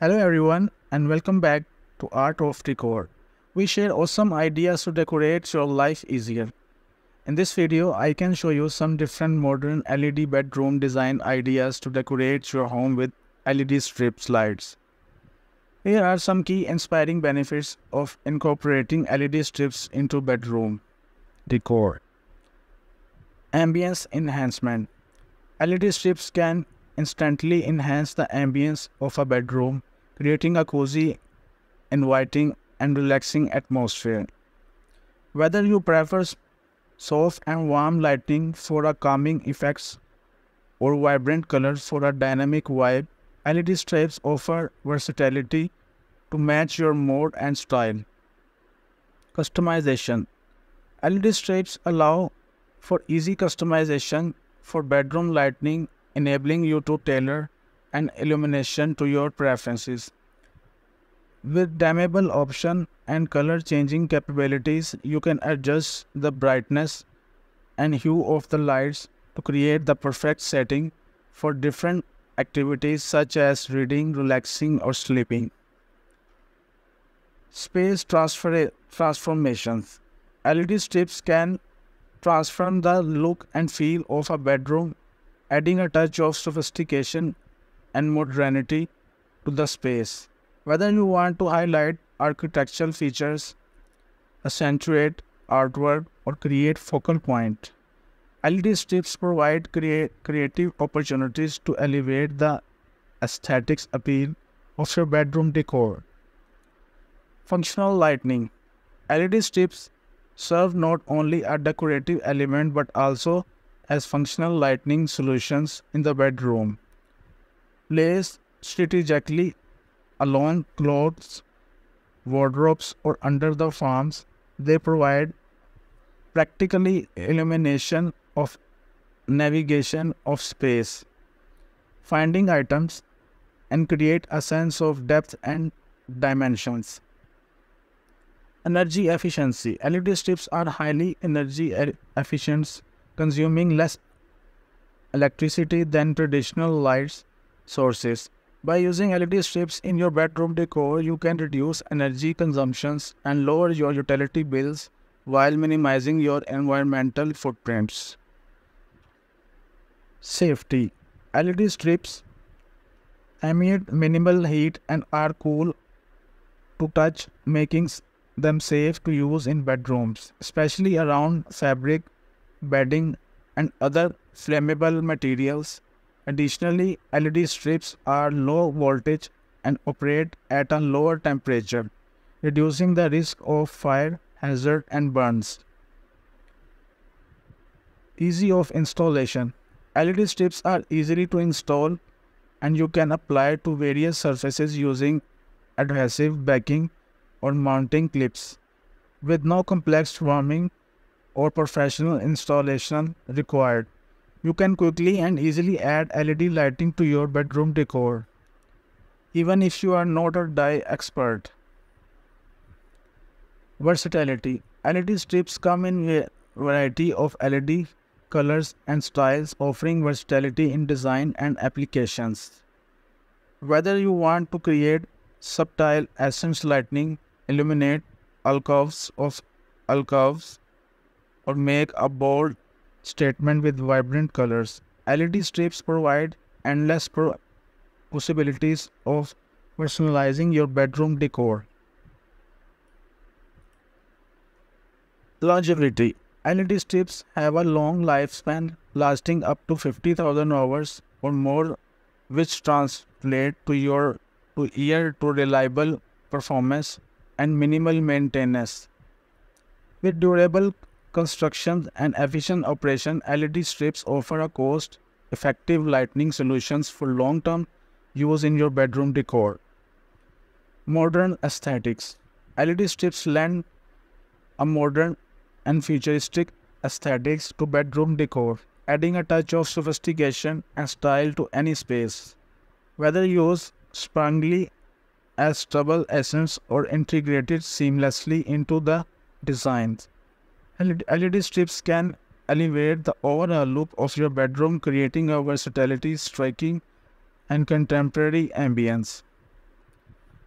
Hello everyone and welcome back to Art of Decor. We share awesome ideas to decorate your life easier. In this video, I can show you some different modern LED bedroom design ideas to decorate your home with LED strip lights. Here are some key inspiring benefits of incorporating LED strips into bedroom decor. Ambience enhancement. LED strips can instantly enhance the ambience of a bedroom creating a cozy, inviting, and relaxing atmosphere. Whether you prefer soft and warm lighting for a calming effects or vibrant colors for a dynamic vibe, LED strips offer versatility to match your mood and style. Customization LED strips allow for easy customization for bedroom lighting, enabling you to tailor and illumination to your preferences. With dimmable option and color changing capabilities, you can adjust the brightness and hue of the lights to create the perfect setting for different activities such as reading, relaxing or sleeping. Space transfer transformations. LED strips can transform the look and feel of a bedroom, adding a touch of sophistication and modernity to the space. Whether you want to highlight architectural features, accentuate artwork, or create focal point. LED strips provide create creative opportunities to elevate the aesthetics appeal of your bedroom decor. Functional lighting. LED strips serve not only a decorative element but also as functional lighting solutions in the bedroom. Placed strategically along clothes, wardrobes, or under the farms. They provide practically illumination of navigation of space, finding items, and create a sense of depth and dimensions. Energy efficiency. LED strips are highly energy efficient, consuming less electricity than traditional lights sources. By using LED strips in your bedroom decor, you can reduce energy consumptions and lower your utility bills while minimizing your environmental footprints. Safety LED strips emit minimal heat and are cool to touch, making them safe to use in bedrooms, especially around fabric, bedding, and other flammable materials Additionally, LED strips are low voltage and operate at a lower temperature, reducing the risk of fire hazard and burns. Easy of installation LED strips are easy to install and you can apply to various surfaces using adhesive backing or mounting clips with no complex warming or professional installation required. You can quickly and easily add LED lighting to your bedroom decor, even if you are not a dye expert. Versatility LED strips come in a variety of LED colors and styles offering versatility in design and applications. Whether you want to create subtle essence lighting, illuminate alcoves of alcoves, or make a bold statement with vibrant colors. LED strips provide endless pro possibilities of personalizing your bedroom decor. Longevity LED strips have a long lifespan lasting up to 50,000 hours or more which translate to your to year to reliable performance and minimal maintenance. With durable construction and efficient operation, LED strips offer a cost-effective lighting solutions for long-term use in your bedroom decor. Modern aesthetics. LED strips lend a modern and futuristic aesthetics to bedroom decor, adding a touch of sophistication and style to any space. Whether used sprungly as double essence or integrated seamlessly into the designs, LED strips can elevate the overall look of your bedroom, creating a versatility, striking, and contemporary ambience.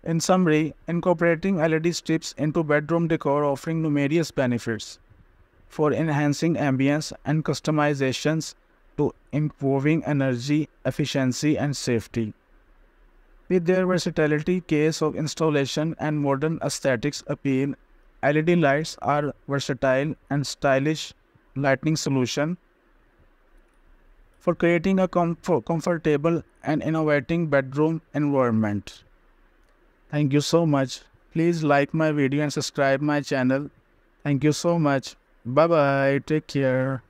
In summary, incorporating LED strips into bedroom decor offering numerous benefits for enhancing ambience and customizations to improving energy efficiency and safety. With their versatility, case of installation and modern aesthetics appeal LED lights are versatile and stylish lighting solution for creating a comfort, comfortable and innovating bedroom environment. Thank you so much. Please like my video and subscribe my channel. Thank you so much. Bye-bye. Take care.